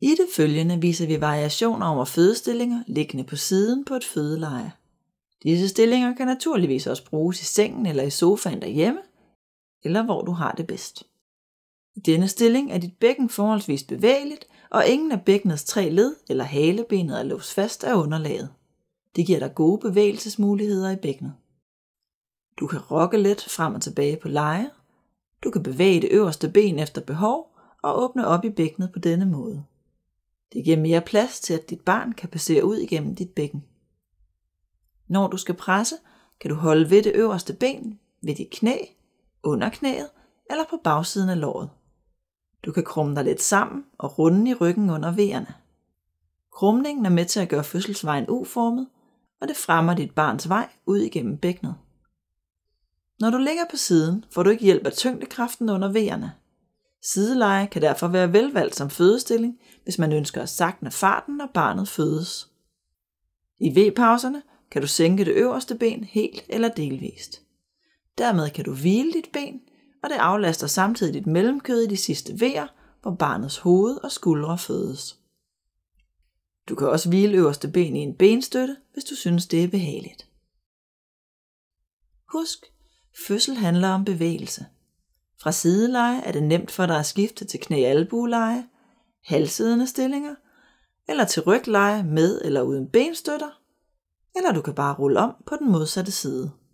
I det følgende viser vi variationer over fødestillinger liggende på siden på et fødeleje. Disse stillinger kan naturligvis også bruges i sengen eller i sofaen derhjemme, eller hvor du har det bedst. I denne stilling er dit bækken forholdsvis bevægeligt, og ingen af bækkenets tre led eller halebenet er låst fast af underlaget. Det giver dig gode bevægelsesmuligheder i bækkenet. Du kan rokke let frem og tilbage på leje. Du kan bevæge det øverste ben efter behov og åbne op i bækkenet på denne måde. Det giver mere plads til, at dit barn kan passere ud igennem dit bækken. Når du skal presse, kan du holde ved det øverste ben, ved dit knæ, under knæet eller på bagsiden af låret. Du kan krumme dig lidt sammen og runde i ryggen under vejerne. Krumningen er med til at gøre fødselsvejen uformet, og det fremmer dit barns vej ud igennem bækkenet. Når du ligger på siden, får du ikke hjælp af tyngdekraften under vejerne – Sideleje kan derfor være velvalgt som fødestilling, hvis man ønsker at sakne farten, når barnet fødes. I V-pauserne kan du sænke det øverste ben helt eller delvist. Dermed kan du hvile dit ben, og det aflaster samtidig dit mellemkød i de sidste V'er, hvor barnets hoved og skuldre fødes. Du kan også hvile øverste ben i en benstøtte, hvis du synes det er behageligt. Husk, fødsel handler om bevægelse – fra sideleje er det nemt for dig at skifte til knæ-albueleje, halvsidende stillinger, eller til rygleje med eller uden benstøtter, eller du kan bare rulle om på den modsatte side.